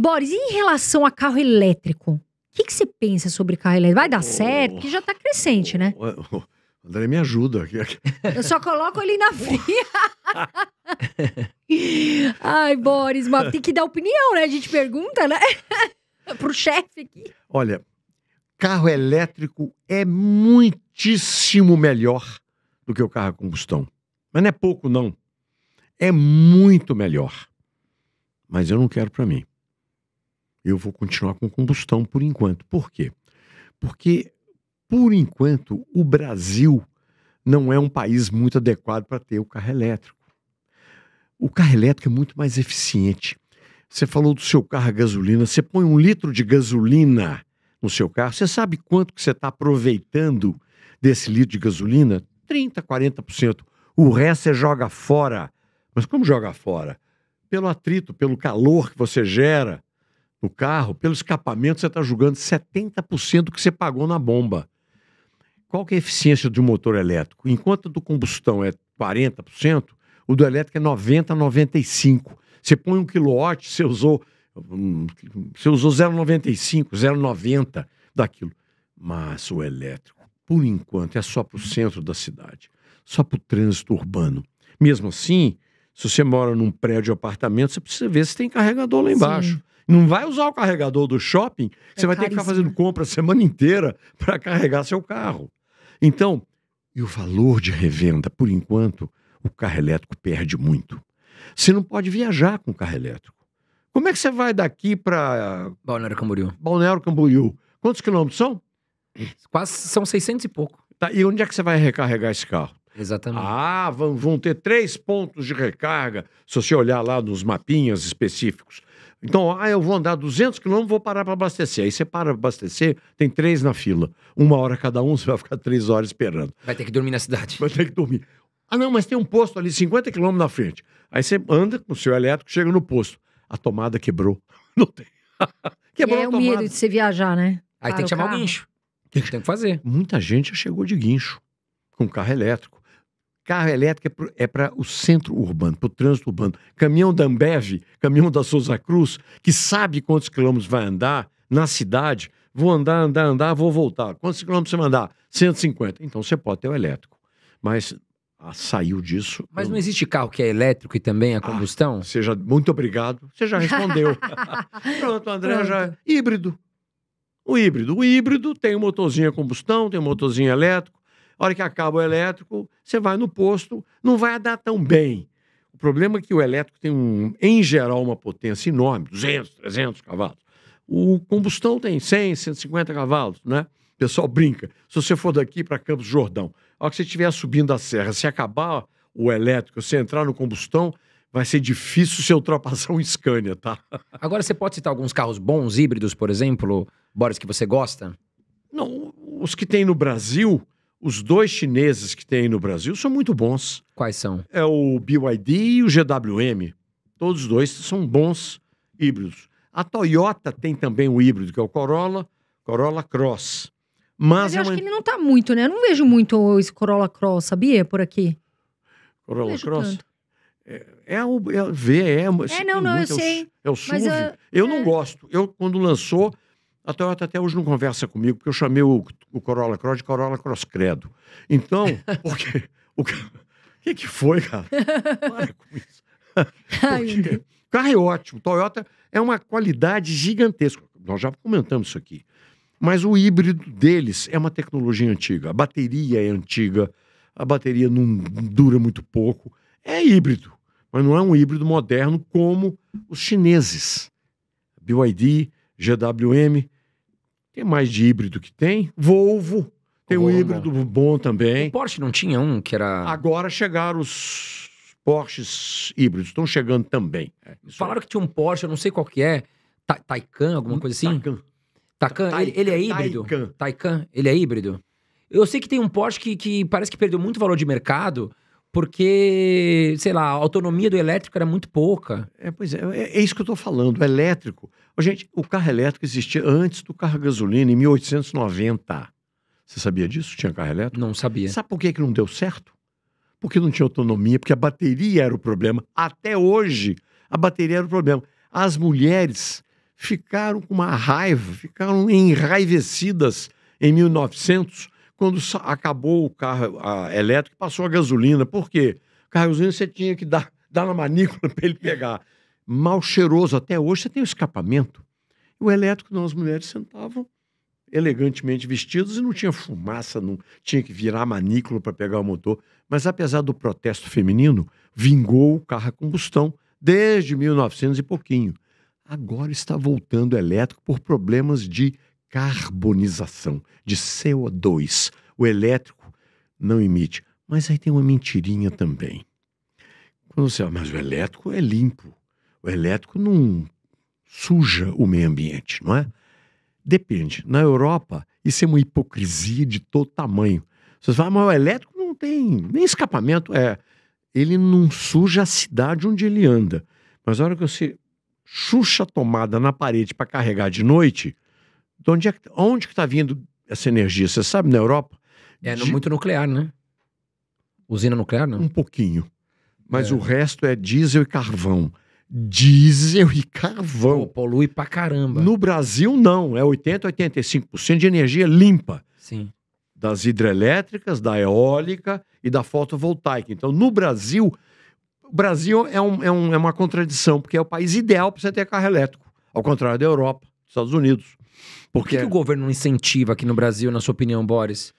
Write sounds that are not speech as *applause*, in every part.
Boris, em relação a carro elétrico, o que, que você pensa sobre carro elétrico? Vai dar oh, certo? Porque já tá crescente, oh, né? Oh, André, me ajuda. *laughs* Eu só coloco ele na fria. *laughs* Ai, Boris, mas tem que dar opinião, né? A gente pergunta, né? *laughs* Pro chefe aqui. Olha, carro elétrico é muitíssimo melhor do que o carro a combustão. Mas não é pouco, não. É muito melhor. Mas eu não quero para mim eu vou continuar com combustão por enquanto. Por quê? Porque, por enquanto, o Brasil não é um país muito adequado para ter o carro elétrico. O carro elétrico é muito mais eficiente. Você falou do seu carro a gasolina, você põe um litro de gasolina no seu carro, você sabe quanto que você está aproveitando desse litro de gasolina? 30%, 40%. O resto você joga fora. Mas como joga fora? Pelo atrito, pelo calor que você gera, no carro, pelo escapamento você está julgando 70% do que você pagou na bomba. Qual que é a eficiência de um motor elétrico? Enquanto do combustão é 40%, o do elétrico é 90, 95. Você põe um quilowatt, você usou, hum, você usou 0,95, 0,90 daquilo. Mas o elétrico, por enquanto, é só para o centro da cidade, só para o trânsito urbano. Mesmo assim, se você mora num prédio ou apartamento, você precisa ver se tem carregador lá embaixo. Sim. Não vai usar o carregador do shopping, é você vai caríssimo. ter que ficar fazendo compra a semana inteira *laughs* para carregar seu carro. Então, e o valor de revenda, por enquanto, o carro elétrico perde muito. Você não pode viajar com o carro elétrico. Como é que você vai daqui para. Balneário Camboriú. Balneário Camboriú. Quantos quilômetros são? Quase são 600 e pouco. Tá, e onde é que você vai recarregar esse carro? Exatamente. Ah, vão, vão ter três pontos de recarga, se você olhar lá nos mapinhas específicos. Então, ah, eu vou andar 200 quilômetros, vou parar para abastecer. Aí você para para abastecer, tem três na fila. Uma hora cada um, *laughs* você vai ficar três horas esperando. Vai ter que dormir na cidade. Vai ter que dormir. Ah, não, mas tem um posto ali, 50 quilômetros na frente. Aí você anda com o seu elétrico, chega no posto. A tomada quebrou. *laughs* Não tem. *laughs* quebrou e é a tomada. o medo de você viajar, né? Aí para tem que o chamar carro. o guincho. Tem que fazer. Muita gente já chegou de guincho, com carro elétrico. Carro elétrico é para é o centro urbano, para o trânsito urbano. Caminhão da Ambev, caminhão da Souza Cruz, que sabe quantos quilômetros vai andar na cidade, vou andar, andar, andar, vou voltar. Quantos quilômetros você vai andar? 150. Então você pode ter o elétrico. Mas ah, saiu disso. Mas eu... não existe carro que é elétrico e também é a ah, combustão? Ah, seja muito obrigado. Você já respondeu. *laughs* Pronto, André Pronto. já híbrido. O híbrido, o híbrido tem um motorzinho a combustão, tem um motorzinho elétrico. A hora que acaba o elétrico, você vai no posto, não vai dar tão bem. O problema é que o elétrico tem, um, em geral, uma potência enorme, 200, 300 cavalos. O combustão tem 100, 150 cavalos, né? O pessoal brinca. Se você for daqui para Campos Jordão, a hora que você estiver subindo a serra, se acabar o elétrico, se entrar no combustão, vai ser difícil você ultrapassar um Scania, tá? *laughs* Agora, você pode citar alguns carros bons, híbridos, por exemplo, Boris, que você gosta? Não, os que tem no Brasil, os dois chineses que tem aí no Brasil são muito bons. Quais são? É o BYD e o GWM. Todos os dois são bons híbridos. A Toyota tem também o híbrido, que é o Corolla, Corolla Cross. Mas, Mas eu é acho é uma... que ele não está muito, né? Eu não vejo muito esse Corolla Cross, sabia? Por aqui. Corolla Cross? É, é o é, é, é, é, não, não, eu sei. É o é SUV. eu não é. gosto. Eu, quando lançou, a Toyota até hoje não conversa comigo, porque eu chamei o, o Corolla Cross de Corolla Cross Credo. Então, *laughs* o que, que foi, cara? Para com isso. *laughs* Porque, o carro é ótimo. Toyota é uma qualidade gigantesca. Nós já comentamos isso aqui. Mas o híbrido deles é uma tecnologia antiga. A bateria é antiga, a bateria não dura muito pouco. É híbrido, mas não é um híbrido moderno como os chineses. BYD, GWM, mais de híbrido que tem? Volvo. Tem Honda. um híbrido bom também. O Porsche não tinha um que era. Agora chegaram os Porsches híbridos, estão chegando também. É, Falaram é. que tinha um Porsche, eu não sei qual que é. Ta Taycan, alguma coisa assim? Taycan. Taycan, Ele, ele, é híbrido? Taycan. Taycan, ele é híbrido? Eu sei que tem um Porsche que, que parece que perdeu muito valor de mercado porque, sei lá, a autonomia do elétrico era muito pouca. É, pois é, é, é isso que eu estou falando, o elétrico. Oh, gente, o carro elétrico existia antes do carro a gasolina, em 1890. Você sabia disso? Tinha carro elétrico? Não sabia. Sabe por que, que não deu certo? Porque não tinha autonomia, porque a bateria era o problema. Até hoje, a bateria era o problema. As mulheres ficaram com uma raiva, ficaram enraivecidas em 1900, quando acabou o carro a, elétrico, passou a gasolina. Por quê? Carrozinho você tinha que dar, dar na manícula *laughs* para ele pegar. Mal cheiroso até hoje, você tem o escapamento. O elétrico, não, as mulheres sentavam elegantemente vestidas e não tinha fumaça, não tinha que virar manícula para pegar o motor. Mas apesar do protesto feminino, vingou o carro a combustão desde 1900 e pouquinho. Agora está voltando elétrico por problemas de carbonização, de CO2. O elétrico não emite. Mas aí tem uma mentirinha também. Quando você fala mas o elétrico é limpo. O elétrico não suja o meio ambiente, não é? Depende. Na Europa, isso é uma hipocrisia de todo tamanho. Você fala, mas o elétrico não tem nem escapamento. É, ele não suja a cidade onde ele anda. Mas na hora que você chucha a tomada na parede para carregar de noite, de onde é que onde está vindo essa energia? Você sabe, na Europa? É de... muito nuclear, né? Usina nuclear, não? Um pouquinho. Mas é. o resto é diesel e carvão. Diesel e carvão. Pô, polui pra caramba. No Brasil, não. É 80%, 85% de energia limpa. Sim. Das hidrelétricas, da eólica e da fotovoltaica. Então, no Brasil, o Brasil é, um, é, um, é uma contradição, porque é o país ideal para você ter carro elétrico. Ao contrário da Europa, dos Estados Unidos. Por que, que o governo não incentiva aqui no Brasil, na sua opinião, Boris?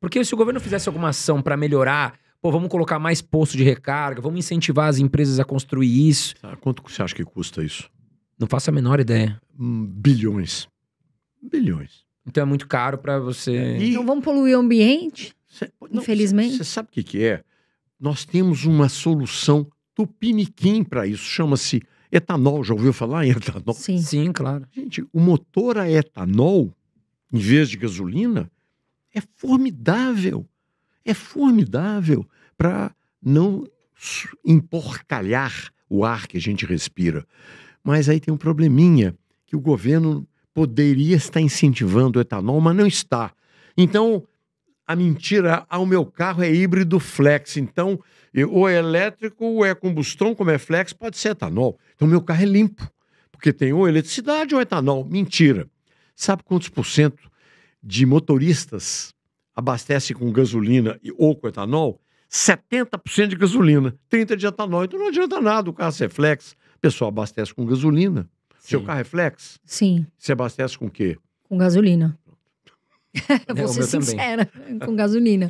Porque se o governo fizesse alguma ação para melhorar, pô, vamos colocar mais posto de recarga, vamos incentivar as empresas a construir isso. quanto você acha que custa isso? Não faço a menor ideia. Hum, bilhões. Bilhões. Então é muito caro para você. É, e... Então vamos poluir o ambiente? Cê... Não, infelizmente. Você sabe o que, que é? Nós temos uma solução tupiniquim para isso. Chama-se Etanol, já ouviu falar em etanol? Sim, Sim claro. Gente, o motor a etanol, em vez de gasolina, é formidável. É formidável para não emporcalhar o ar que a gente respira. Mas aí tem um probleminha que o governo poderia estar incentivando o etanol, mas não está. Então, a mentira, ah, o meu carro é híbrido flex, então eu, ou é elétrico, ou é combustão, como é flex, pode ser etanol. Então meu carro é limpo, porque tem ou eletricidade ou etanol. Mentira. Sabe quantos por cento de motoristas abastecem com gasolina ou com etanol? 70% de gasolina, 30% de etanol. Então não adianta nada o carro ser flex. O pessoal abastece com gasolina. Sim. Seu carro é flex? Sim. Você abastece com o quê? Com gasolina. Vou é, ser sincera, também. com gasolina.